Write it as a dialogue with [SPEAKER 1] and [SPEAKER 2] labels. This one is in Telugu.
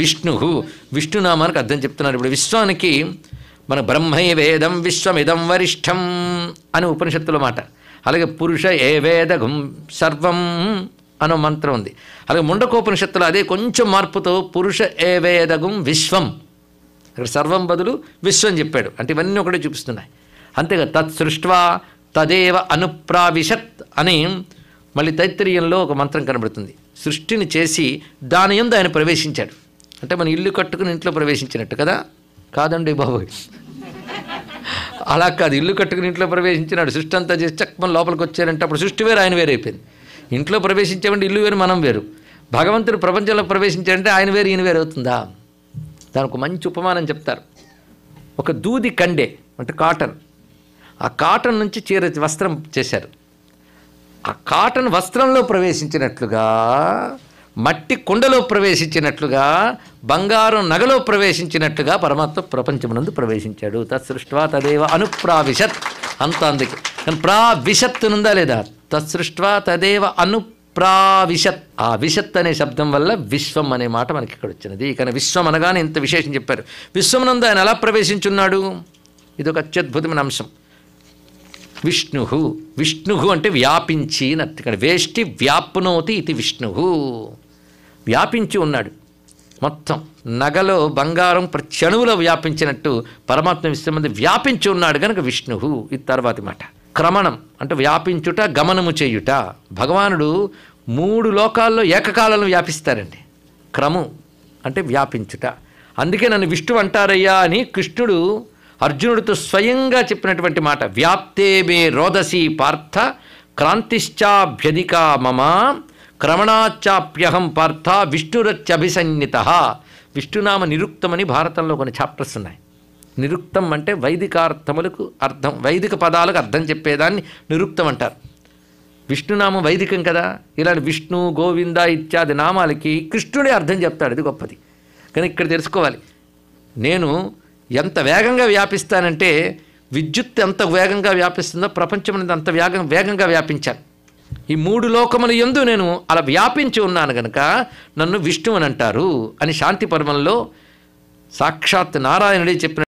[SPEAKER 1] విష్ణు విష్ణునామానికి అర్థం చెప్తున్నారు ఇప్పుడు విశ్వానికి మన బ్రహ్మే వేదం విశ్వమిదం వరిష్టం అని ఉపనిషత్తుల మాట అలాగే పురుష ఏ వేదగం సర్వం అనే మంత్రం ఉంది అలాగే ముండకోపనిషత్తులు అదే కొంచెం మార్పుతో పురుష ఏ వేదగం విశ్వం అక్కడ సర్వం బదులు విశ్వం చెప్పాడు అంటే ఇవన్నీ ఒకటే చూపిస్తున్నాయి అంతేగా తత్ సృష్వా తదేవ అనుప్రావిశత్ అని మళ్ళీ తైత్రీయంలో ఒక మంత్రం కనబడుతుంది సృష్టిని చేసి దాని ఎందు ఆయన ప్రవేశించాడు అంటే మన ఇల్లు కట్టుకుని ఇంట్లో ప్రవేశించినట్టు కదా కాదండి బాబు అలా కాదు ఇల్లు కట్టుకుని ఇంట్లో ప్రవేశించినాడు సృష్టి అంతా చేసి చక్కమని లోపలికి వచ్చారంటే అప్పుడు సృష్టి వేరు ఆయన వేరైపోయింది ఇంట్లో ప్రవేశించామంటే ఇల్లు వేరు మనం వేరు భగవంతుడు ప్రపంచంలో ప్రవేశించాడంటే ఆయన వేరు ఈయన వేరు అవుతుందా దానికి మంచి ఉపమానం చెప్తారు ఒక దూది కండే అంటే కాటన్ ఆ కాటన్ నుంచి చీర వస్త్రం చేశారు ఆ కాటన్ వస్త్రంలో ప్రవేశించినట్లుగా మట్టి కుండలో ప్రవేశించినట్లుగా బంగారం నగలో ప్రవేశించినట్లుగా పరమాత్మ ప్రపంచమునందు ప్రవేశించాడు తత్సృష్వా తదేవ అనుప్రావిశత్ అంత అందుకే కానీ ప్రావిశత్తు నుందా లేదా తత్సృష్వా తదేవ అనుప్రావిశత్ ఆ విశత్ అనే శబ్దం వల్ల విశ్వం అనే మాట మనకి ఇక్కడ వచ్చినది కానీ విశ్వం అనగానే ఇంత విశేషం చెప్పారు విశ్వమునందు ఆయన ఎలా ప్రవేశించున్నాడు ఇది ఒక అత్యద్భుతమైన అంశం విష్ణు విష్ణు అంటే వ్యాపించి ఇక్కడ వేష్టి వ్యాప్నోతి ఇది విష్ణు వ్యాపించి ఉన్నాడు మొత్తం నగలో బంగారం ప్రత్యణువులో వ్యాపించినట్టు పరమాత్మ విశ్వమంది వ్యాపించి ఉన్నాడు కనుక విష్ణువు ఇది తర్వాతి మాట క్రమణం అంటే వ్యాపించుట గమనము చేయుట భగవానుడు మూడు లోకాల్లో ఏకకాలంలో వ్యాపిస్తారండి క్రము అంటే వ్యాపించుట అందుకే నన్ను విష్ణు అంటారయ్యా అని కృష్ణుడు అర్జునుడితో స్వయంగా చెప్పినటువంటి మాట వ్యాప్తే మే రోదసి పార్థ క్రాంతిశ్చాభ్యధికా మమ క్రమణాచాప్యహం పార్థ విష్ణురత్యభిసన్నిత విష్ణునామ నిరుక్తమని భారతంలో కొన్ని చాప్టర్స్ ఉన్నాయి నిరుక్తం అంటే వైదికార్థములకు అర్థం వైదిక పదాలకు అర్థం చెప్పేదాన్ని నిరుక్తం అంటారు విష్ణునామం వైదికం కదా ఇలాంటి విష్ణు గోవింద ఇత్యాది నామాలకి కృష్ణుడే అర్థం చెప్తాడు ఇది గొప్పది కానీ ఇక్కడ తెలుసుకోవాలి నేను ఎంత వేగంగా వ్యాపిస్తానంటే విద్యుత్ ఎంత వేగంగా వ్యాపిస్తుందో ప్రపంచం అంత వేగం వేగంగా వ్యాపించాను ఈ మూడు లోకముల ఎందు నేను అలా వ్యాపించి ఉన్నాను గనక నన్ను విష్ణువు అని అంటారు అని శాంతి పర్వంలో సాక్షాత్ నారాయణుడే చెప్పిన